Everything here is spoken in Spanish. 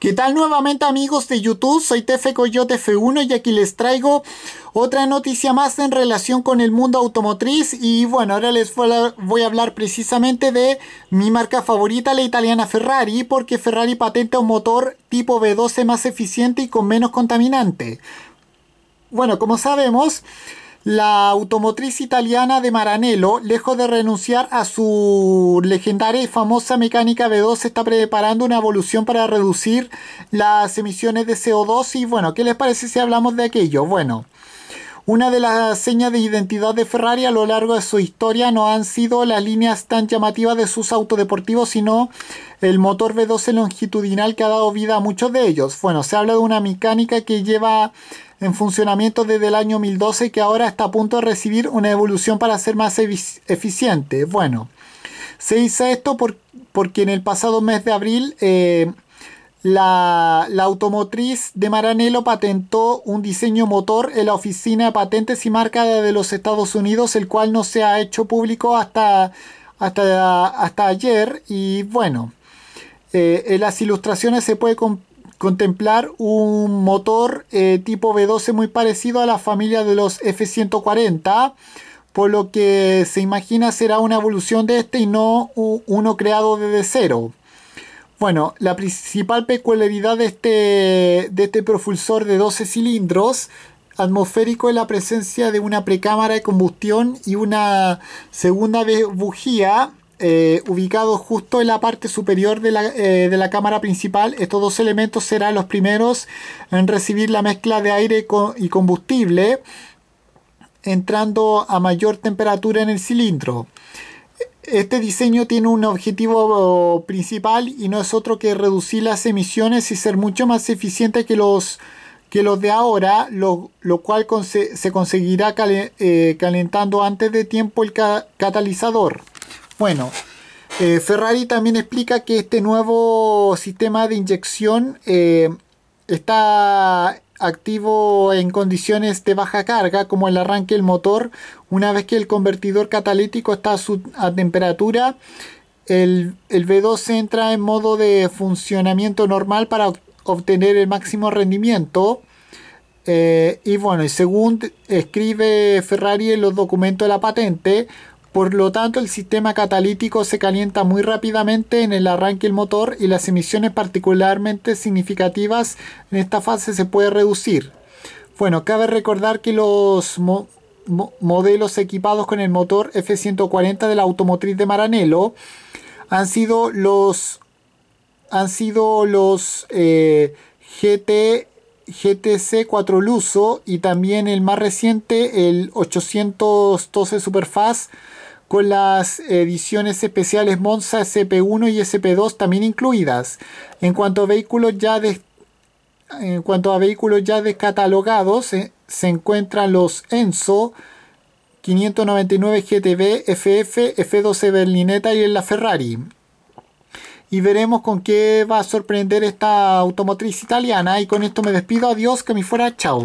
¿Qué tal nuevamente amigos de YouTube? Soy TF Coyote F1 y aquí les traigo otra noticia más en relación con el mundo automotriz y bueno, ahora les voy a hablar precisamente de mi marca favorita, la italiana Ferrari, porque Ferrari patenta un motor tipo V12 más eficiente y con menos contaminante. Bueno, como sabemos, la automotriz italiana de Maranello, lejos de renunciar a su legendaria y famosa mecánica V2, está preparando una evolución para reducir las emisiones de CO2. Y bueno, ¿qué les parece si hablamos de aquello? Bueno. Una de las señas de identidad de Ferrari a lo largo de su historia no han sido las líneas tan llamativas de sus autos deportivos, sino el motor V12 longitudinal que ha dado vida a muchos de ellos. Bueno, se habla de una mecánica que lleva en funcionamiento desde el año 2012 que ahora está a punto de recibir una evolución para ser más eficiente. Bueno, se dice esto porque en el pasado mes de abril eh, la, automotriz de Maranello patentó un diseño motor en la oficina de patentes y marca de los Estados Unidos, el cual no se ha hecho público hasta, hasta, hasta ayer. Y bueno, eh, en las ilustraciones se puede contemplar un motor eh, tipo V12 muy parecido a la familia de los F140, por lo que se imagina será una evolución de este y no uno creado desde cero. Bueno, la principal peculiaridad de este, de este propulsor de 12 cilindros atmosférico es la presencia de una precámara de combustión y una segunda bujía eh, ubicados justo en la parte superior eh, de la, cámara principal. Estos dos elementos serán los primeros en recibir la mezcla de aire y combustible entrando a mayor temperatura en el cilindro. Este diseño tiene un objetivo oh, principal y no es otro que reducir las emisiones y ser mucho más eficiente que los, que los de ahora, lo, cual se, conseguirá eh, calentando antes de tiempo el catalizador. Bueno, eh, Ferrari también explica que este nuevo sistema de inyección eh, está activo en condiciones de baja carga, como el arranque del motor, una vez que el convertidor catalítico está a, temperatura. El, el V2 entra en modo de funcionamiento normal para obtener el máximo rendimiento. Eh, y bueno, según escribe Ferrari en los documentos de la patente, por lo tanto, el sistema catalítico se calienta muy rápidamente en el arranque del motor y las emisiones particularmente significativas en esta fase se puede reducir. Bueno, cabe recordar que los modelos equipados con el motor F140 de la automotriz de Maranello han sido los han sido los eh, GT GTC 4 Luso y también el más reciente, el 812 Superfast con las ediciones especiales Monza SP1 y SP2 también incluidas. En cuanto a vehículos ya, de, en cuanto a vehículos ya descatalogados, eh, se encuentran los Enzo 599 GTB, FF, F12 Berlineta y la Ferrari y veremos con qué va a sorprender esta automotriz italiana. Y con esto me despido. Adiós, que me fuera. Chao.